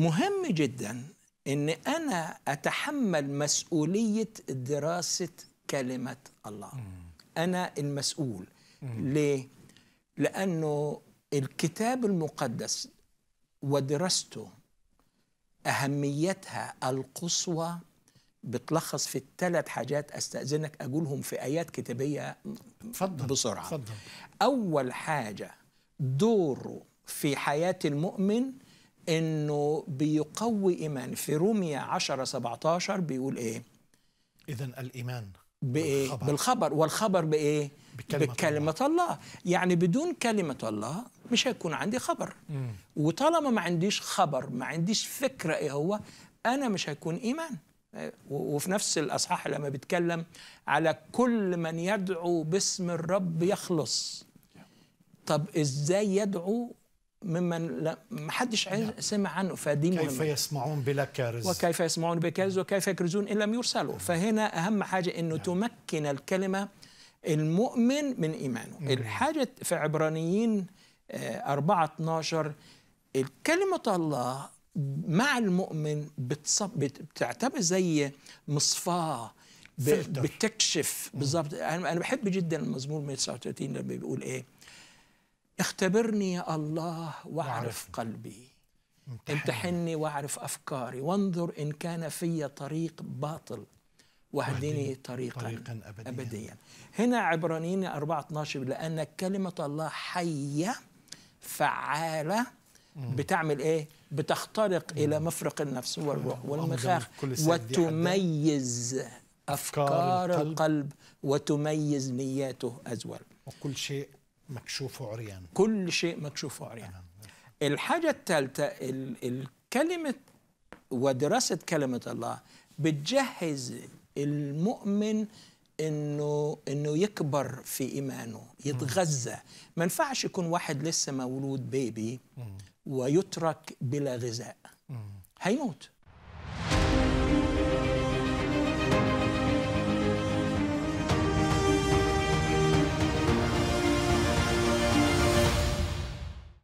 مهم جدا ان انا اتحمل مسؤوليه دراسه كلمه الله انا المسؤول ليه لانه الكتاب المقدس ودراسته اهميتها القصوى بتلخص في الثلاث حاجات استاذنك اقولهم في ايات كتابيه فضل بسرعه فضل. اول حاجه دوره في حياه المؤمن انه بيقوي ايمان في رومية 10 17 بيقول ايه اذا الايمان بايه بالخبر, بالخبر. والخبر بايه بكلمة, بكلمة الله. الله يعني بدون كلمة الله مش هيكون عندي خبر مم. وطالما ما عنديش خبر ما عنديش فكرة ايه هو انا مش هيكون ايمان وفي نفس الاصحاح لما بيتكلم على كل من يدعو باسم الرب يخلص طب ازاي يدعو ممن ما حدش نعم. سمع عنه فدي كيف مهمة. يسمعون بلا كارز وكيف يسمعون بكارز وكيف يكرزون ان لم يرسلوا نعم. فهنا اهم حاجه انه نعم. تمكن الكلمه المؤمن من ايمانه الحاجه في عبرانيين 4 12 كلمه الله مع المؤمن بتصب بتعتبر زي مصفاه بتكشف بالظبط انا بحب جدا المزمور 139 لما بيقول ايه اختبرني يا الله واعرف قلبي امتحني واعرف أفكاري وانظر إن كان في طريق باطل واهدني طريقا, طريقا أبديا. أبديا هنا عبرانيين 4 12 لأن كلمة الله حية فعالة بتعمل إيه؟ بتخترق مم. إلى مفرق النفس والروح والمخاخ وتميز أفكار القلب وتميز نياته أزول وكل شيء مكشوف عريان كل شيء مكشوف عريان الحاجة الثالثة الكلمة ودراسة كلمة الله بتجهز المؤمن انه انه يكبر في ايمانه يتغذى ما ينفعش يكون واحد لسه مولود بيبي ويترك بلا غذاء هيموت